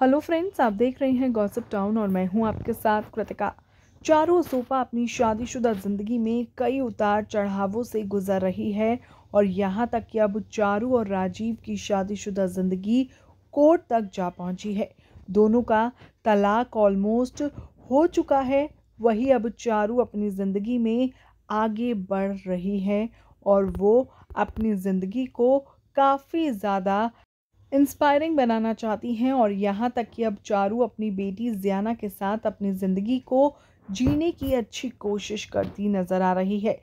hello friends आप देख रहे हैं गॉसिप टाउन और मैं हूं आपके साथ कृतिका चारों सोफा अपनी शादीशुदा ज़िंदगी में कई उतार चढ़ावों से गुजर रही है और यहाँ तक कि अब चारू और राजीव की शादीशुदा ज़िंदगी कोर्ट तक जा पहुँची है दोनों का तलाक ऑलमोस्ट हो चुका है वही अब चारू अपनी ज़िंदगी में आगे बढ़ रही है और वो अपनी ज़िंदगी को काफ़ी ज़्यादा इंस्पायरिंग बनाना चाहती हैं और यहाँ तक कि अब चारू अपनी बेटी जियाना के साथ अपनी ज़िंदगी को जीने की अच्छी कोशिश करती नज़र आ रही है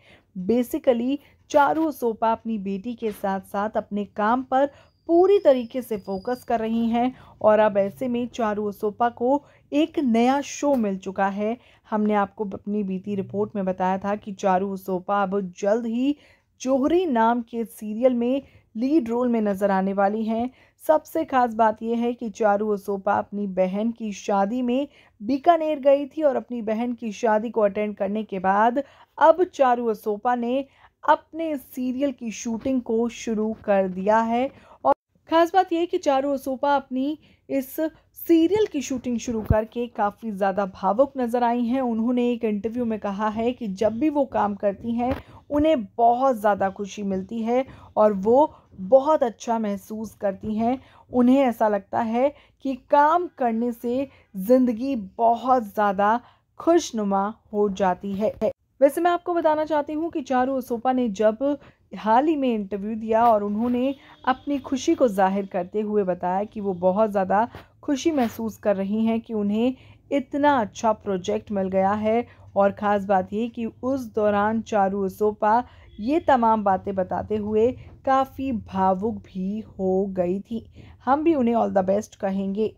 बेसिकली चारू सोपा अपनी बेटी के साथ साथ अपने काम पर पूरी तरीके से फोकस कर रही हैं और अब ऐसे में चारू सोपा को एक नया शो मिल चुका है हमने आपको अपनी बीती रिपोर्ट में बताया था कि चारू सोपा अब जल्द ही जोहरी नाम के सीरियल में लीड रोल में नजर आने वाली हैं सबसे खास बात यह है कि चारू असोपा अपनी बहन की शादी में बीकानेर गई थी और अपनी बहन की शादी को अटेंड करने के बाद अब चारू असोपा ने अपने सीरियल की शूटिंग को शुरू कर दिया है और खास बात यह कि चारू असोपा अपनी इस सीरियल की शूटिंग शुरू करके काफ़ी ज़्यादा भावुक नज़र आई हैं उन्होंने एक इंटरव्यू में कहा है कि जब भी वो काम करती हैं उन्हें बहुत ज़्यादा खुशी मिलती है और वो बहुत अच्छा महसूस करती हैं उन्हें ऐसा लगता है कि काम करने से ज़िंदगी बहुत ज़्यादा खुशनुमा हो जाती है वैसे मैं आपको बताना चाहती हूँ कि चारू असोपा ने जब हाल ही में इंटरव्यू दिया और उन्होंने अपनी खुशी को जाहिर करते हुए बताया कि वो बहुत ज़्यादा खुशी महसूस कर रही हैं कि उन्हें इतना अच्छा प्रोजेक्ट मिल गया है और ख़ास बात यह कि उस दौरान चारू सोपा ये तमाम बातें बताते हुए काफ़ी भावुक भी हो गई थी हम भी उन्हें ऑल द बेस्ट कहेंगे